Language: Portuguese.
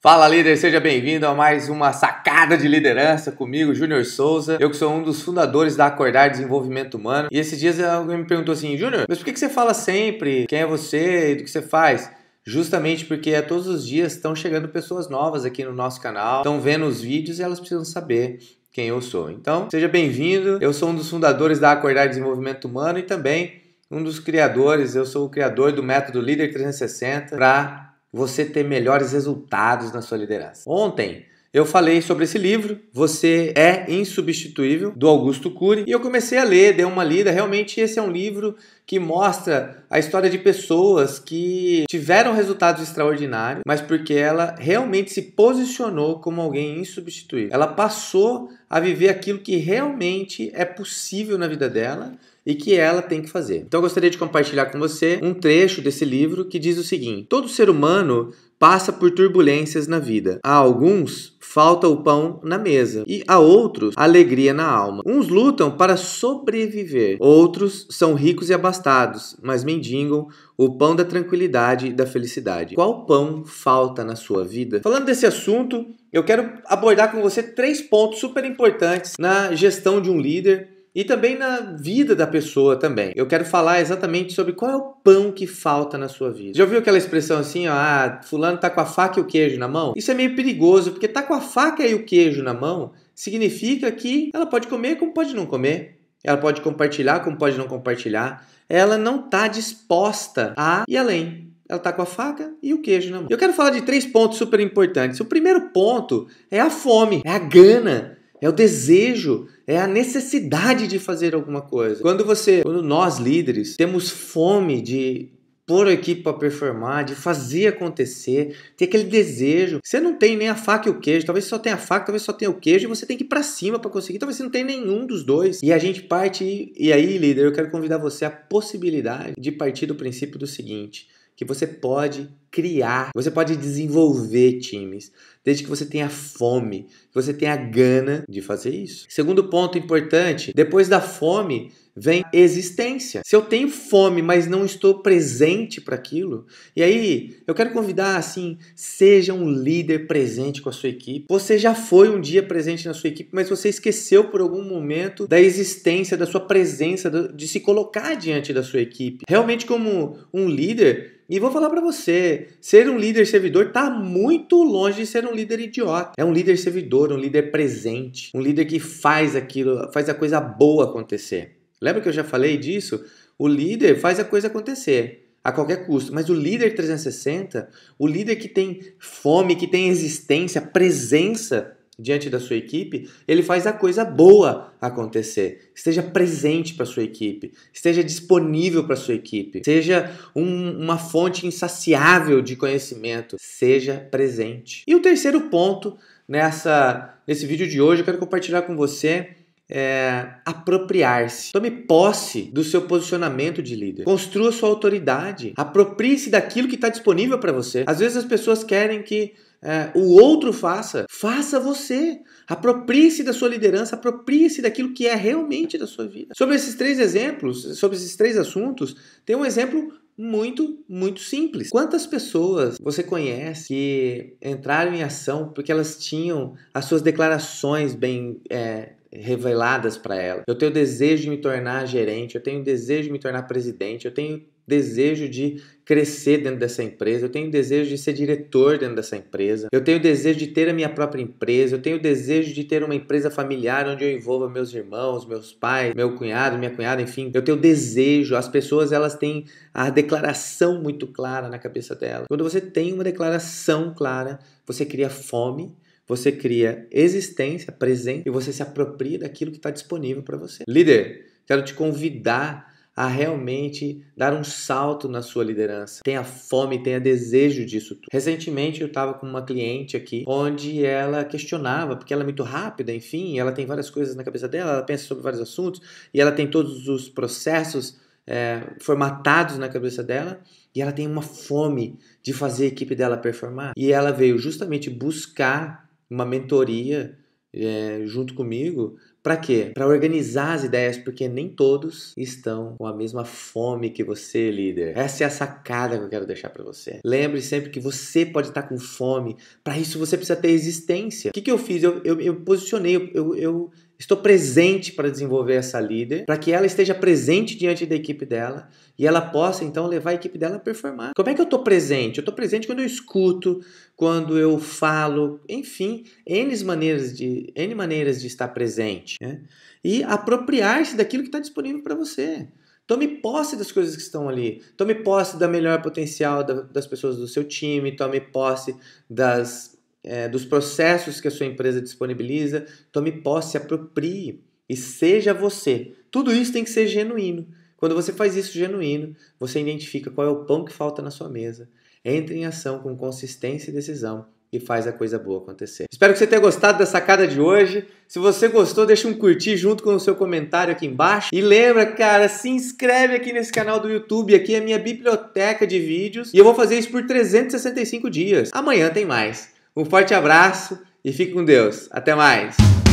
Fala líder, seja bem-vindo a mais uma sacada de liderança comigo, Júnior Souza. Eu que sou um dos fundadores da Acordar Desenvolvimento Humano. E esses dias alguém me perguntou assim, Júnior, mas por que você fala sempre quem é você e do que você faz? Justamente porque é todos os dias estão chegando pessoas novas aqui no nosso canal, estão vendo os vídeos e elas precisam saber quem eu sou. Então, seja bem-vindo. Eu sou um dos fundadores da Acordar Desenvolvimento Humano e também um dos criadores, eu sou o criador do método Líder 360 para você ter melhores resultados na sua liderança. Ontem eu falei sobre esse livro, Você é Insubstituível, do Augusto Cury, e eu comecei a ler, dei uma lida. Realmente, esse é um livro que mostra a história de pessoas que tiveram resultados extraordinários, mas porque ela realmente se posicionou como alguém insubstituível. Ela passou a viver aquilo que realmente é possível na vida dela e que ela tem que fazer. Então eu gostaria de compartilhar com você um trecho desse livro que diz o seguinte: Todo ser humano passa por turbulências na vida. A alguns falta o pão na mesa e a outros alegria na alma. Uns lutam para sobreviver, outros são ricos e abastados, mas mendigam o pão da tranquilidade e da felicidade. Qual pão falta na sua vida? Falando desse assunto, eu quero abordar com você três pontos super importantes na gestão de um líder e também na vida da pessoa também. Eu quero falar exatamente sobre qual é o pão que falta na sua vida. Já ouviu aquela expressão assim, ó, ah, fulano tá com a faca e o queijo na mão? Isso é meio perigoso, porque tá com a faca e o queijo na mão significa que ela pode comer como pode não comer. Ela pode compartilhar como pode não compartilhar. Ela não está disposta a ir além. Ela está com a faca e o queijo na mão. Eu quero falar de três pontos super importantes. O primeiro ponto é a fome, é a gana, é o desejo é a necessidade de fazer alguma coisa. Quando você, quando nós líderes temos fome de pôr a equipe para performar, de fazer acontecer, ter aquele desejo. Você não tem nem a faca e o queijo, talvez só tenha a faca, talvez só tenha o queijo, e você tem que ir para cima para conseguir, talvez você não tenha nenhum dos dois. E a gente parte, e aí, líder, eu quero convidar você à possibilidade de partir do princípio do seguinte: que você pode criar, você pode desenvolver times, desde que você tenha fome, que você tenha gana de fazer isso. Segundo ponto importante, depois da fome vem existência. Se eu tenho fome, mas não estou presente para aquilo, e aí eu quero convidar assim, seja um líder presente com a sua equipe. Você já foi um dia presente na sua equipe, mas você esqueceu por algum momento da existência, da sua presença, de se colocar diante da sua equipe. Realmente como um líder, e vou falar para você, ser um líder servidor tá muito longe de ser um líder idiota. É um líder servidor, um líder presente, um líder que faz aquilo, faz a coisa boa acontecer. Lembra que eu já falei disso? O líder faz a coisa acontecer a qualquer custo, mas o líder 360, o líder que tem fome, que tem existência, presença, diante da sua equipe, ele faz a coisa boa acontecer. Esteja presente para sua equipe, esteja disponível para sua equipe, seja um, uma fonte insaciável de conhecimento, seja presente. E o terceiro ponto nessa nesse vídeo de hoje eu quero compartilhar com você é, apropriar-se. Tome posse do seu posicionamento de líder. Construa sua autoridade. Aproprie-se daquilo que está disponível para você. Às vezes as pessoas querem que é, o outro faça, faça você. Aproprie-se da sua liderança, aproprie-se daquilo que é realmente da sua vida. Sobre esses três exemplos, sobre esses três assuntos, tem um exemplo muito, muito simples. Quantas pessoas você conhece que entraram em ação porque elas tinham as suas declarações bem é, reveladas para elas? Eu tenho desejo de me tornar gerente, eu tenho desejo de me tornar presidente, eu tenho desejo de crescer dentro dessa empresa, eu tenho desejo de ser diretor dentro dessa empresa, eu tenho desejo de ter a minha própria empresa, eu tenho desejo de ter uma empresa familiar onde eu envolva meus irmãos, meus pais, meu cunhado, minha cunhada, enfim, eu tenho desejo. As pessoas elas têm a declaração muito clara na cabeça dela. Quando você tem uma declaração clara, você cria fome, você cria existência, presente e você se apropria daquilo que está disponível para você. Líder, quero te convidar a realmente dar um salto na sua liderança. Tenha fome, tenha desejo disso tudo. Recentemente eu estava com uma cliente aqui, onde ela questionava, porque ela é muito rápida, enfim, ela tem várias coisas na cabeça dela, ela pensa sobre vários assuntos, e ela tem todos os processos é, formatados na cabeça dela, e ela tem uma fome de fazer a equipe dela performar. E ela veio justamente buscar uma mentoria é, junto comigo para quê? Para organizar as ideias, porque nem todos estão com a mesma fome que você, líder. Essa é a sacada que eu quero deixar para você. Lembre sempre que você pode estar tá com fome. Para isso você precisa ter existência. O que, que eu fiz? Eu, eu, eu posicionei, eu, eu estou presente para desenvolver essa líder, para que ela esteja presente diante da equipe dela e ela possa então levar a equipe dela a performar. Como é que eu estou presente? Eu estou presente quando eu escuto, quando eu falo, enfim, N maneiras de, N maneiras de estar presente né? e apropriar-se daquilo que está disponível para você. Tome posse das coisas que estão ali. Tome posse da melhor potencial das pessoas do seu time. Tome posse das é, dos processos que a sua empresa disponibiliza, tome posse, aproprie e seja você. Tudo isso tem que ser genuíno. Quando você faz isso genuíno, você identifica qual é o pão que falta na sua mesa, entra em ação com consistência e decisão e faz a coisa boa acontecer. Espero que você tenha gostado da sacada de hoje. Se você gostou, deixa um curtir junto com o seu comentário aqui embaixo. E lembra, cara, se inscreve aqui nesse canal do YouTube, aqui é a minha biblioteca de vídeos, e eu vou fazer isso por 365 dias. Amanhã tem mais. Um forte abraço e fique com Deus. Até mais!